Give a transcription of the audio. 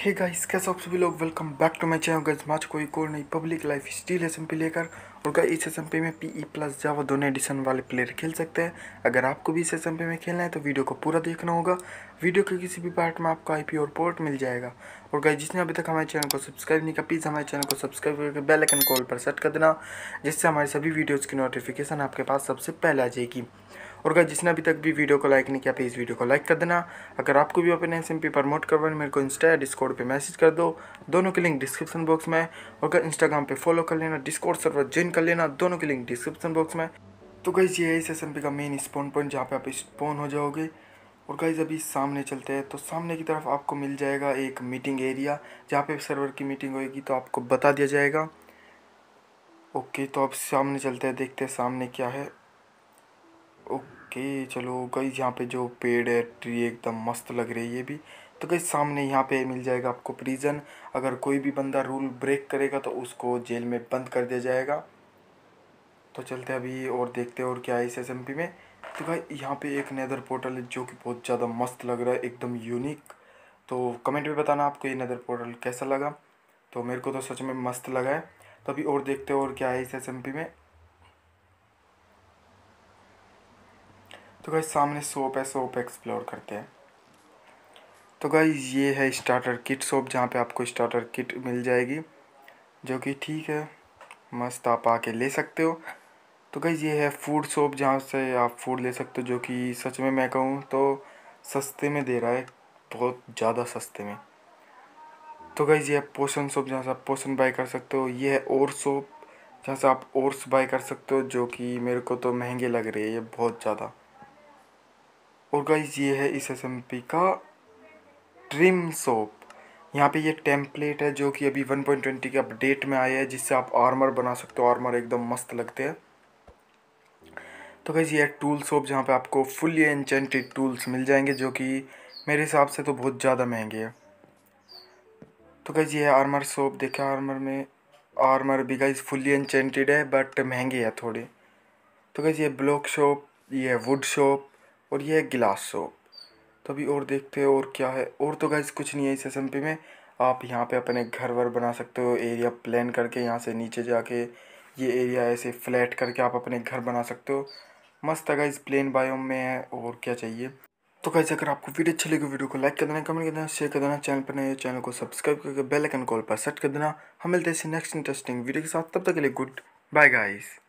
hey guys कैसे आप सभी लोग welcome back to my channel guys माच कोई कोर नहीं पब्लिक लाइफ स्टील एस लेकर और गाइस इस एस में पी ई प्लस जावा दोनों एडिशन वाले प्लेयर खेल सकते हैं अगर आपको भी इस एस में खेलना है तो वीडियो को पूरा देखना होगा वीडियो के किसी भी पार्ट में आपको आई और पोर्ट मिल जाएगा और गाइस जिसने अभी तक हमारे चैनल को सब्सक्राइब नहीं किया प्लीज़ हमारे चैनल को सब्सक्राइब करके बेलाइकन कॉल पर सेट कर देना जिससे हमारी सभी वीडियोज़ की नोटिफिकेशन आपके पास सबसे पहले आ जाएगी और अगर जिसने अभी तक भी वीडियो को लाइक नहीं किया प्लीज़ वीडियो को लाइक कर देना अगर आपको भी अपने एस प्रमोट करवाना मेरे को इंस्टा या डिस्कॉर्ड पर मैसेज कर दो दोनों के लिंक डिस्क्रिप्शन बॉक्स में और अगर इंस्टाग्राम पर फॉलो कर लेना डिस्कॉर्ड सर्वर ज्वाइन कर लेना दोनों के लिंक डिस्क्रिप्शन बॉक्स में तो गाइज ये है इस एस का मेन स्पॉन पॉइंट जहाँ पे आप स्पॉन हो जाओगे और गाइज अभी सामने चलते हैं तो सामने की तरफ आपको मिल जाएगा एक मीटिंग एरिया जहाँ पे सर्वर की मीटिंग होगी तो आपको बता दिया जाएगा ओके तो अब सामने चलते हैं देखते हैं सामने क्या है ओके चलो गई यहाँ पे जो पेड़ है ट्री एकदम मस्त लग रही है ये भी तो गई सामने यहाँ पे मिल जाएगा आपको प्रिजन अगर कोई भी बंदा रूल ब्रेक करेगा तो उसको जेल में बंद कर दिया जाएगा तो चलते अभी और देखते हैं और क्या है इस एस में तो गई यहाँ पे एक नदर पोर्टल है जो कि बहुत ज़्यादा मस्त लग रहा है एकदम यूनिक तो कमेंट में बताना आपको ये नदर पोर्टल कैसा लगा तो मेरे को तो सच में मस्त लगा है तो अभी और देखते हो और क्या है इस एस में तो गाइज सामने सोप है सोप एक्सप्लोर करते हैं तो गाइज ये है स्टार्टर किट सोप जहाँ पे आपको स्टार्टर किट मिल जाएगी जो कि ठीक है मस्त आप आके ले सकते हो तो गाइज ये है फूड सोप जहाँ से आप फूड ले सकते हो जो कि सच में मैं कहूँ तो सस्ते में दे रहा है बहुत ज़्यादा सस्ते में तो गाइज ये है पोषण सोप जहाँ से आप पोषण बाई कर सकते हो ये है और सोप जहाँ से आप और बाई कर सकते हो जो कि मेरे को तो महंगे लग रहे हैं ये बहुत ज़्यादा और गाइज ये है इस एस का ट्रिम सोप यहाँ पे ये टेम्पलेट है जो कि अभी 1.20 के अपडेट में आया है जिससे आप आर्मर बना सकते हो आर्मर एकदम मस्त लगते हैं तो गाइज ये टूल सोप जहाँ पे आपको फुल्ली एनचेंटेड टूल्स मिल जाएंगे जो कि मेरे हिसाब से तो बहुत ज़्यादा महंगे हैं तो गाइज ये आर्मर सोप देखा आर्मर में आर्मर भी गाइज फुली एनचेंटेड है बट महंगे है थोड़े तो गाइज ये ब्लॉक शॉप ये वुड शॉप और ये है गिलास सोप तो अभी और देखते हैं और क्या है और तो गैस कुछ नहीं है इस एस में आप यहाँ पे अपने घर वर बना सकते हो एरिया प्लान करके यहाँ से नीचे जाके ये एरिया ऐसे फ्लैट करके आप अपने घर बना सकते हो मस्त है इस प्लेन बायोम में है और क्या चाहिए तो कैसे अगर आपको वीडियो अच्छी लगी वीडियो को लाइक कर देना कमेंट कर देना शेयर कर देना चैनल पर नए चैनल को सब्सक्राइब करके बेल आइकन कॉल पर सेट कर देना हम मिलते हैं नेक्स्ट इंटरेस्टिंग वीडियो के साथ तब तक के लिए गुड बाय गाइज़